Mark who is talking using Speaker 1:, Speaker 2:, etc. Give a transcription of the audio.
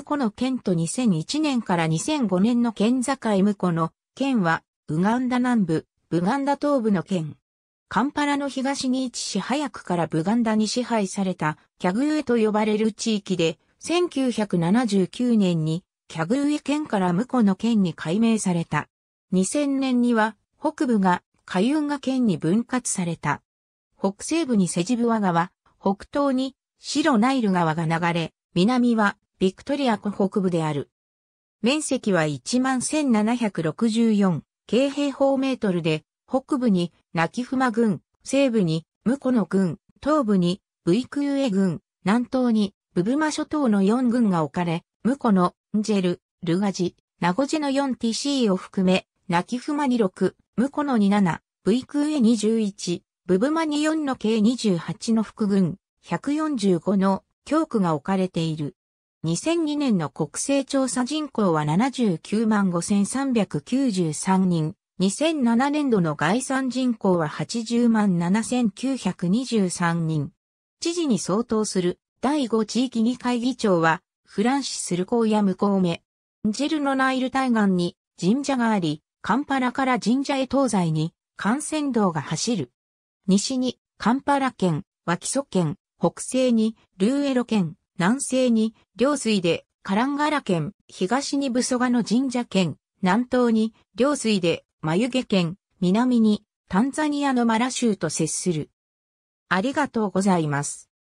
Speaker 1: 婿の県と2001年から2005年の県境婿の県は、ウガンダ南部、ブガンダ東部の県。カンパラの東に位置し早くからブガンダに支配されたキャグウエと呼ばれる地域で、1979年にキャグウエ県から婿の県に改名された。2000年には北部がカユンガ県に分割された。北西部にセジブワ川、北東に白ナイル川が流れ、南はビクトリア湖北部である。面積は11,764京平方メートルで、北部にナキフマ郡、西部にムコノ郡、東部にブイクユエ郡、南東にブブマ諸島の4郡が置かれ、ムコノ、ンジェル、ルガジ、ナゴジの 4TC を含め、ナキフマに6、ムコノに7、ブイクエ21、ブブマに4の計28の副軍、145の教区が置かれている。2002年の国勢調査人口は79万5393人。2007年度の概算人口は80万7923人。知事に相当する第5地域議会議長はフランシス・ルコーやムコーメ。ジェルのナイル対岸に神社があり、カンパラから神社へ東西に幹線道が走る。西にカンパラ県、ワキソ県、北西にルーエロ県、南西に両水でカランガラ県、東にブソガの神社県、南東に両水で眉毛県、南にタンザニアのマラ州と接する。
Speaker 2: ありがとうございます。